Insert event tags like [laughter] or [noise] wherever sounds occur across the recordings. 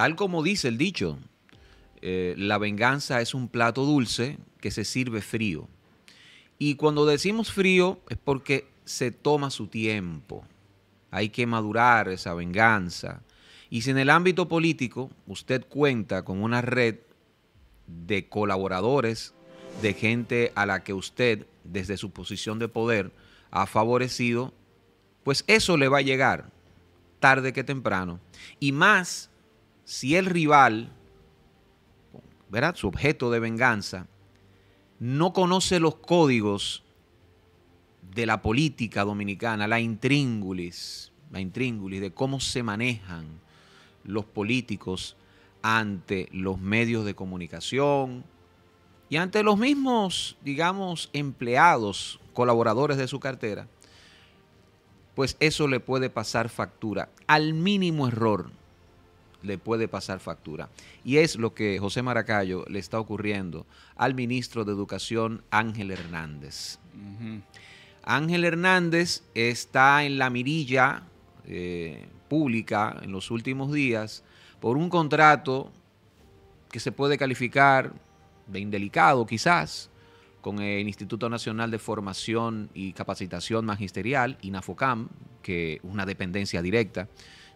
Tal como dice el dicho, eh, la venganza es un plato dulce que se sirve frío. Y cuando decimos frío es porque se toma su tiempo. Hay que madurar esa venganza. Y si en el ámbito político usted cuenta con una red de colaboradores, de gente a la que usted, desde su posición de poder, ha favorecido, pues eso le va a llegar tarde que temprano. Y más si el rival, ¿verdad? su objeto de venganza, no conoce los códigos de la política dominicana, la intríngulis, la intríngulis de cómo se manejan los políticos ante los medios de comunicación y ante los mismos, digamos, empleados, colaboradores de su cartera, pues eso le puede pasar factura al mínimo error le puede pasar factura. Y es lo que José Maracayo le está ocurriendo al ministro de Educación Ángel Hernández. Ángel Hernández está en la mirilla eh, pública en los últimos días por un contrato que se puede calificar de indelicado quizás con el Instituto Nacional de Formación y Capacitación Magisterial, INAFOCAM, que es una dependencia directa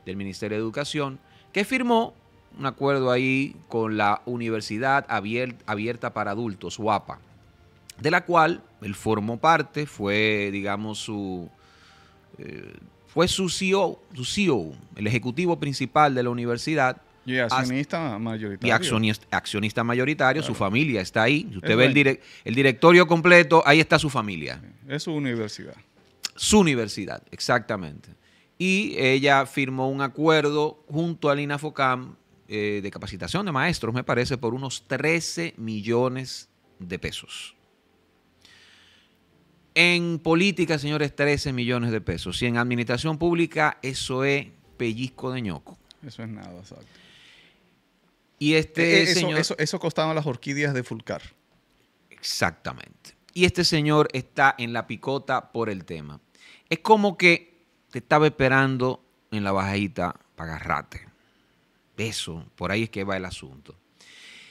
del Ministerio de Educación, que firmó un acuerdo ahí con la Universidad Abierta para Adultos, UAPA, de la cual él formó parte, fue, digamos, su, eh, fue su CEO, su CEO, el ejecutivo principal de la universidad, y accionista mayoritario. Y accionista, mayoritario, su familia está ahí. usted ve el, directorio completo, ahí está su familia. Es su universidad. Su universidad, exactamente y ella firmó un acuerdo junto al INAFOCAM eh, de capacitación de maestros, me parece, por unos 13 millones de pesos. En política, señores, 13 millones de pesos. Y en administración pública, eso es pellizco de ñoco. Eso es nada, exacto. Y este eh, eh, eso, costaba Eso, eso las orquídeas de Fulcar. Exactamente. Y este señor está en la picota por el tema. Es como que te estaba esperando en la bajadita para agarrarte. Eso, por ahí es que va el asunto.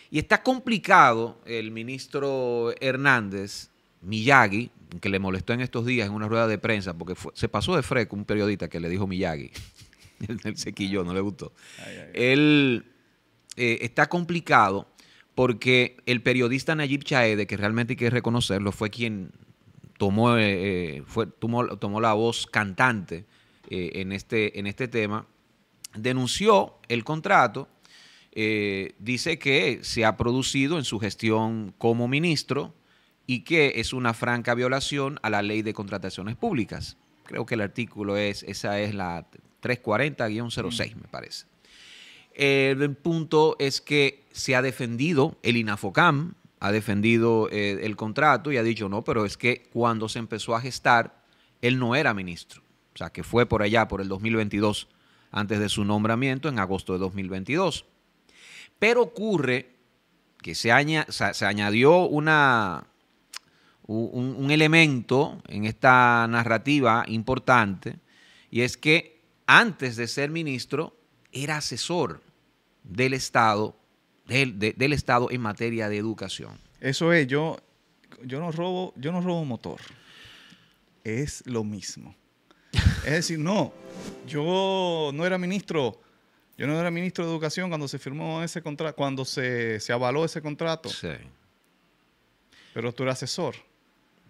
Y está complicado el ministro Hernández, Miyagi, que le molestó en estos días en una rueda de prensa, porque se pasó de freco un periodista que le dijo Miyagi. El [laughs] sequillo, no le gustó. Él eh, está complicado porque el periodista Nayib Chaede, que realmente hay que reconocerlo, fue quien tomó, eh, eh, fue, tomó, tomó, la voz cantante eh, en, este, en este tema, denunció el contrato, dice que se ha producido en su gestión como ministro y que es una franca violación a la ley de contrataciones públicas. Creo que el artículo es, esa es la 340-06, me parece. El punto es que se ha defendido el INAFOCAM, ha defendido eh, el contrato y ha dicho, no, pero es que cuando se empezó a gestar, él no era ministro. O sea, que fue por allá, por el 2022, antes de su nombramiento, en agosto de 2022. Pero ocurre que se, se, añadió una, un, un elemento en esta narrativa importante, y es que antes de ser ministro, era asesor del Estado del, Estado en materia de educación. Eso es, yo, yo no robo, yo no robo motor. Es lo mismo. es decir, no, yo no era ministro, yo no era ministro de educación cuando se firmó ese contrato, cuando se, avaló ese contrato. Sí. Pero tú eras asesor.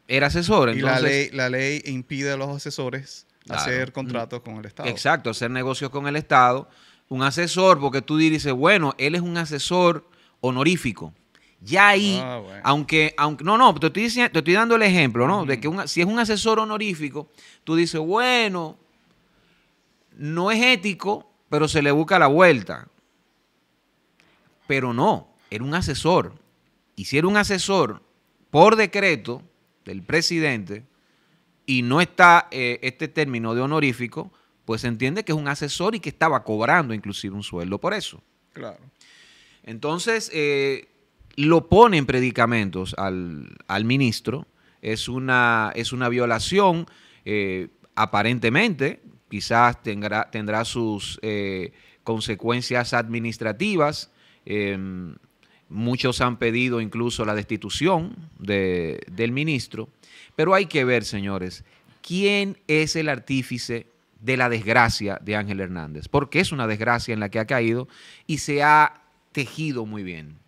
Era asesor, entonces. Y la ley, la ley impide a los asesores hacer contratos con el Estado. Exacto, hacer negocios con el Estado un asesor, porque tú dices, bueno, él es un asesor honorífico. Ya ahí, ah, aunque, aunque, no, no, te estoy, estoy dando el ejemplo, ¿no? De que si es un asesor honorífico, tú dices, bueno, no es ético, pero se le busca la vuelta. Pero no, era un asesor. Y si era un asesor por decreto del presidente y no está eh, este término de honorífico, pues se entiende que es un asesor y que estaba cobrando inclusive un sueldo por eso. Claro. Entonces, eh, lo pone en predicamentos al, ministro, es una, es una violación, eh, aparentemente, quizás tendrá, sus eh, consecuencias administrativas. Muchos han pedido incluso la destitución del ministro, pero hay que ver, señores, quién es el artífice de la desgracia de Ángel Hernández, porque es una desgracia en la que ha caído y se ha tejido muy bien,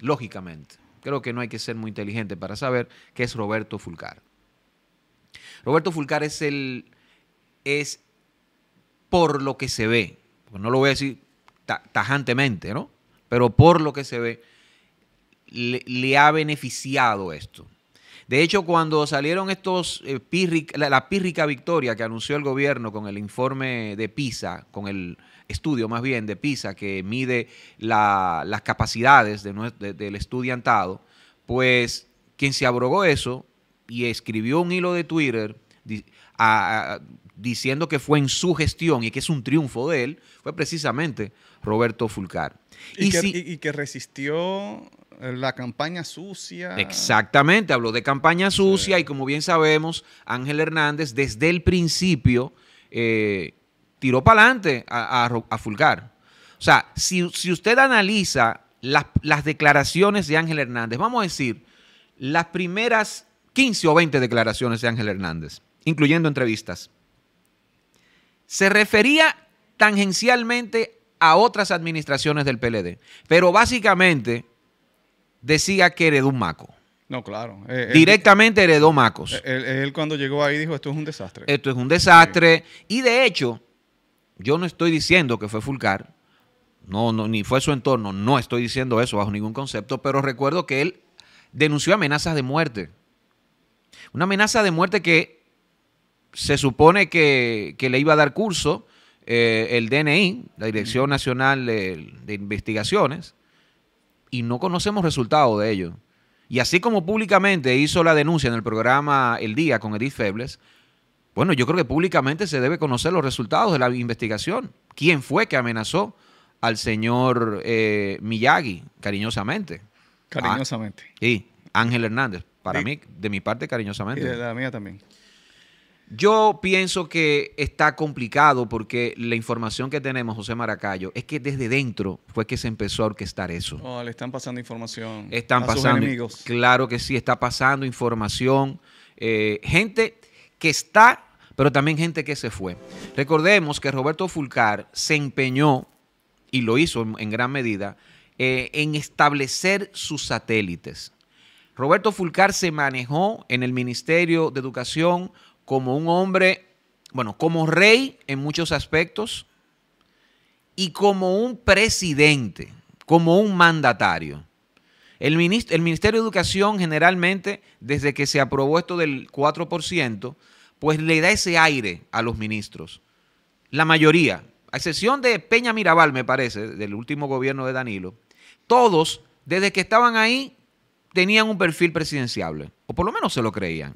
lógicamente. Creo que no hay que ser muy inteligente para saber que es Roberto Fulcar. Roberto Fulcar es el, es por lo que se ve, pues no lo voy a decir tajantemente, ¿no? Pero por lo que se ve, le ha beneficiado esto. De hecho, cuando salieron estos eh, la, pírrica victoria que anunció el gobierno con el informe de PISA, con el estudio más bien de PISA que mide las capacidades del estudiantado, pues quien se abrogó eso y escribió un hilo de Twitter diciendo que fue en su gestión y que es un triunfo de él, fue precisamente Roberto Fulcar. y que resistió la campaña sucia. Exactamente, habló de campaña sucia y como bien sabemos, Ángel Hernández desde el principio eh, tiró para adelante a, Fulgar. O sea, si, usted analiza las, las, declaraciones de Ángel Hernández, vamos a decir, las primeras 15 o 20 declaraciones de Ángel Hernández, incluyendo entrevistas, se refería tangencialmente a otras administraciones del PLD, pero básicamente decía que heredó un maco. No, claro. Eh, Directamente heredó Macos. Eh, él, cuando llegó ahí dijo, esto es un desastre. Esto es un desastre. Y de hecho, yo no estoy diciendo que fue Fulcar, no, no, ni fue su entorno, no estoy diciendo eso bajo ningún concepto, pero recuerdo que él denunció amenazas de muerte. Una amenaza de muerte que se supone que, le iba a dar curso eh, el DNI, la Dirección Nacional de Investigaciones, y no conocemos resultados de ello. Y así como públicamente hizo la denuncia en el programa El Día con Edith Febles, bueno, yo creo que públicamente se debe conocer los resultados de la investigación. ¿Quién fue que amenazó al señor eh, Miyagi, cariñosamente? Cariñosamente. y ah, sí, Ángel Hernández, para mí, de mi parte, cariñosamente. Y de la mía también. Yo pienso que está complicado porque la información que tenemos, José Maracayo, es que desde dentro fue que se empezó a orquestar eso. No, oh, le están pasando información. Están a pasando. Sus enemigos. Claro que sí, está pasando información. Eh, gente que está, pero también gente que se fue. Recordemos que Roberto Fulcar se empeñó, y lo hizo en, gran medida, eh, en establecer sus satélites. Roberto Fulcar se manejó en el Ministerio de Educación como un hombre, bueno, como rey en muchos aspectos y como un presidente, como un mandatario. El, el Ministerio de Educación generalmente, desde que se aprobó esto del 4%, pues le da ese aire a los ministros. La mayoría, a excepción de Peña Mirabal, me parece, del último gobierno de Danilo, todos, desde que estaban ahí, tenían un perfil presidenciable, o por lo menos se lo creían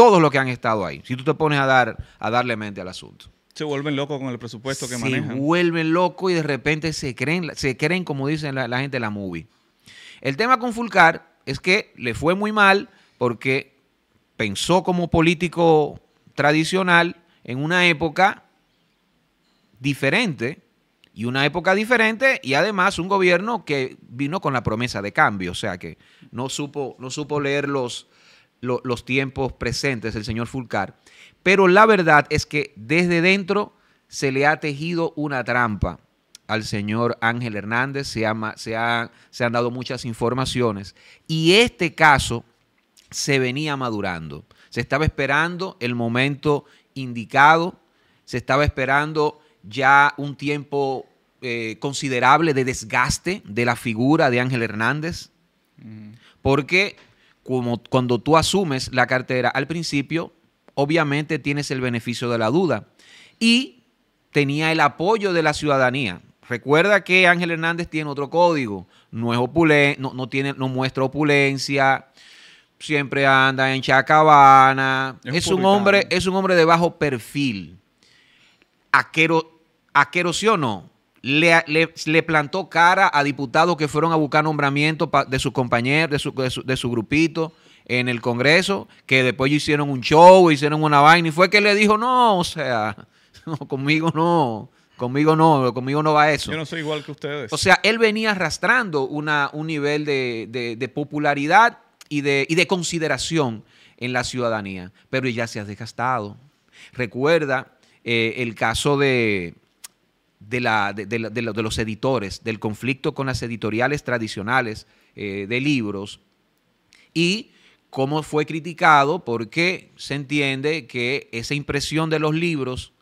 todos los que han estado ahí, si tú te pones a, dar, a darle mente al asunto. Se vuelven locos con el presupuesto que manejan. Se vuelven locos y de repente se creen, se como dicen la, gente de la movie. El tema con Fulcar es que le fue muy mal porque pensó como político tradicional en una época diferente y una época diferente y además un gobierno que vino con la promesa de cambio, o sea que no supo, no supo leer los, los tiempos presentes, el señor Fulcar. Pero la verdad es que desde dentro se le ha tejido una trampa al señor Ángel Hernández, se, se han dado muchas informaciones y este caso se venía madurando. Se estaba esperando el momento indicado, se estaba esperando ya un tiempo eh, considerable de desgaste de la figura de Ángel Hernández, porque cuando tú asumes la cartera al principio, obviamente tienes el beneficio de la duda y tenía el apoyo de la ciudadanía. Recuerda que Ángel Hernández tiene otro código, no es no, tiene, no muestra opulencia, siempre anda en chacabana, es, un hombre, es un hombre de bajo perfil. Aquero, aquero sí o no, le, le, plantó cara a diputados que fueron a buscar nombramiento de sus compañeros, de su, de, grupito en el Congreso, que después hicieron un show, hicieron una vaina, y fue que le dijo, no, o sea, [laughs] conmigo no, conmigo no, conmigo no va eso. Yo no soy igual que ustedes. O sea, él venía arrastrando una, un nivel de, popularidad y de, de consideración en la ciudadanía, pero ya se ha desgastado. Recuerda eh, el caso de, de, la, de, los editores, del conflicto con las editoriales tradicionales eh, de libros y cómo fue criticado porque se entiende que esa impresión de los libros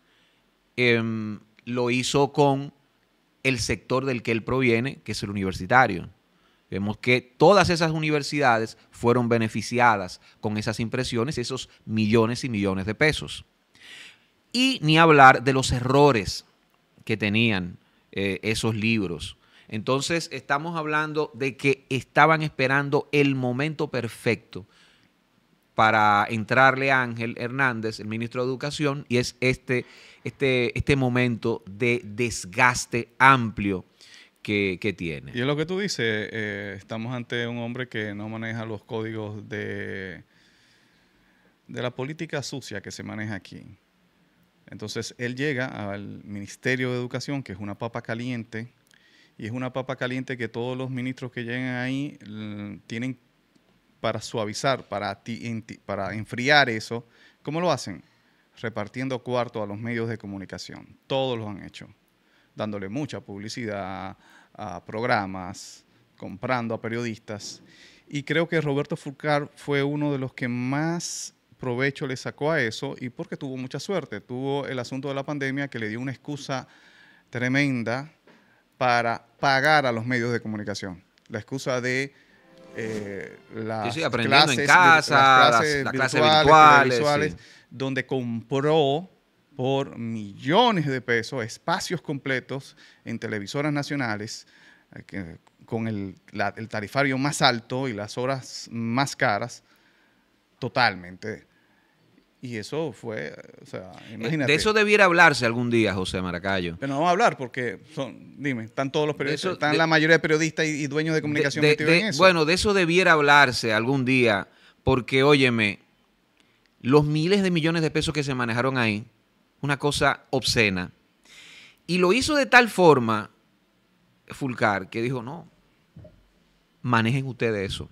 em, lo hizo con el sector del que él proviene, que es el universitario. Vemos que todas esas universidades fueron beneficiadas con esas impresiones, esos millones y millones de pesos. Y ni hablar de los errores que tenían eh, esos libros. Entonces estamos hablando de que estaban esperando el momento perfecto para entrarle a Ángel Hernández, el ministro de Educación, y es este, este, este momento de desgaste amplio que, tiene. Y es lo que tú dices, eh, estamos ante un hombre que no maneja los códigos de, de la política sucia que se maneja aquí. Entonces él llega al Ministerio de Educación, que es una papa caliente, y es una papa caliente que todos los ministros que llegan ahí mm, tienen para suavizar, para, ti, para enfriar eso. ¿Cómo lo hacen? Repartiendo cuartos a los medios de comunicación. Todos lo han hecho, dándole mucha publicidad a programas, comprando a periodistas. Y creo que Roberto Furcar fue uno de los que más provecho le sacó a eso y porque tuvo mucha suerte. Tuvo el asunto de la pandemia que le dio una excusa tremenda para pagar a los medios de comunicación. La excusa de eh, las, clases, en casa, virtuales, donde compró por millones de pesos espacios completos en televisoras nacionales eh, con el tarifario más alto y las horas más caras totalmente. Y eso fue, o sea, eh, imagínate. De eso debiera hablarse algún día, José Maracayo. Pero no vamos a hablar porque son, dime, están todos los periodistas, están la mayoría de periodistas y, dueños de comunicación que eso. Bueno, de eso debiera hablarse algún día porque, óyeme, los miles de millones de pesos que se manejaron ahí, una cosa obscena. Y lo hizo de tal forma, Fulcar, que dijo, no, manejen ustedes eso.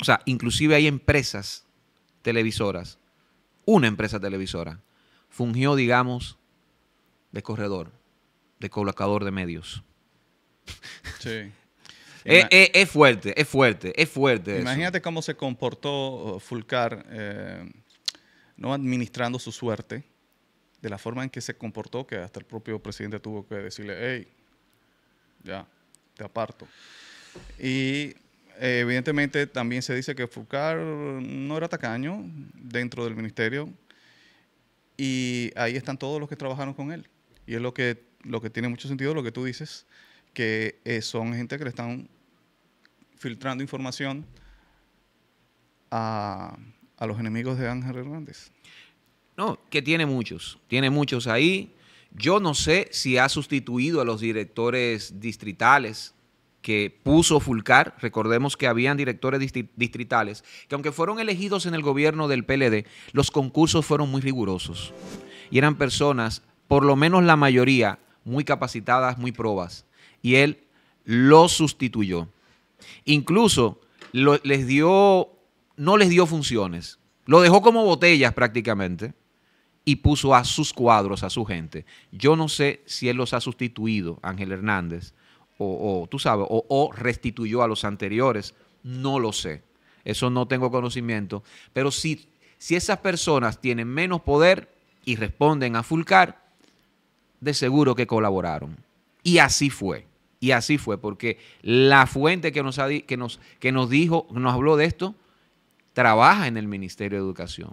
O sea, inclusive hay empresas televisoras, una empresa televisora, fungió, digamos, de corredor, de colocador de medios. Sí. [laughs] Eh, eh, es, fuerte, es fuerte, es fuerte. Imagínate cómo se comportó oh, Fulcar, eh, no administrando su suerte, de la forma en que se comportó, que hasta el propio presidente tuvo que decirle, hey, ya, te aparto. Y eh, evidentemente también se dice que Fucar no era tacaño dentro del ministerio y ahí están todos los que trabajaron con él. Y es lo que, lo que tiene mucho sentido lo que tú dices, que eh, son gente que le están filtrando información a, a los enemigos de Ángel Hernández. No, que tiene muchos, tiene muchos ahí. Yo no sé si ha sustituido a los directores distritales que puso Fulcar. Recordemos que habían directores distritales que aunque fueron elegidos en el gobierno del PLD, los concursos fueron muy rigurosos. Y eran personas, por lo menos la mayoría, muy capacitadas, muy probas. Y él los sustituyó. Incluso les dio, no les dio funciones. Lo dejó como botellas prácticamente y puso a sus cuadros, a su gente. Yo no sé si él los ha sustituido, Ángel Hernández, o, tú sabes, o, restituyó a los anteriores, no lo sé. Eso no tengo conocimiento. Pero si, si esas personas tienen menos poder y responden a Fulcar, de seguro que colaboraron. Y así fue. Y así fue, porque la fuente que nos, ha, que nos, que nos dijo, nos habló de esto, trabaja en el Ministerio de Educación.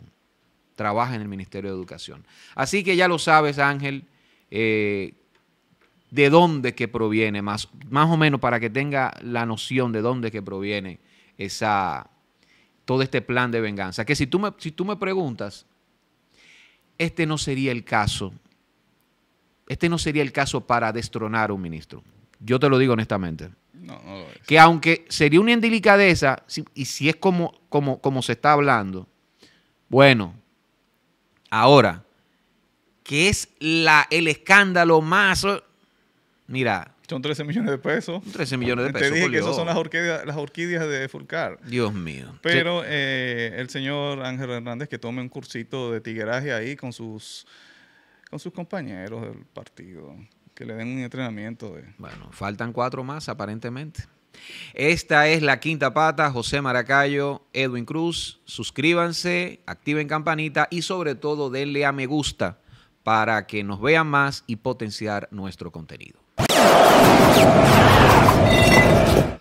Trabaja en el Ministerio de Educación. Así que ya lo sabes, Ángel, eh, de dónde que proviene, más, más o menos para que tenga la noción de dónde que proviene esa, todo este plan de venganza. Que si tú me, si tú me preguntas, este no sería el caso. Este no sería el caso para destronar a un ministro. Yo te lo digo honestamente. Que aunque sería una indelicadeza, y si es como, como, como se está hablando, bueno, ahora, que es la, el escándalo más Mira. Son 13 millones de pesos. 13 millones de pesos. Te dije que esas son las orquídeas, de Fulcar. Dios mío. Pero eh, el señor Ángel Hernández que tome un cursito de tigueraje ahí con sus, con sus compañeros del partido. Que le den un entrenamiento. De... Bueno, faltan cuatro más aparentemente. Esta es la quinta pata, José Maracayo, Edwin Cruz. Suscríbanse, activen campanita y sobre todo denle a me gusta para que nos vean más y potenciar nuestro contenido. ああ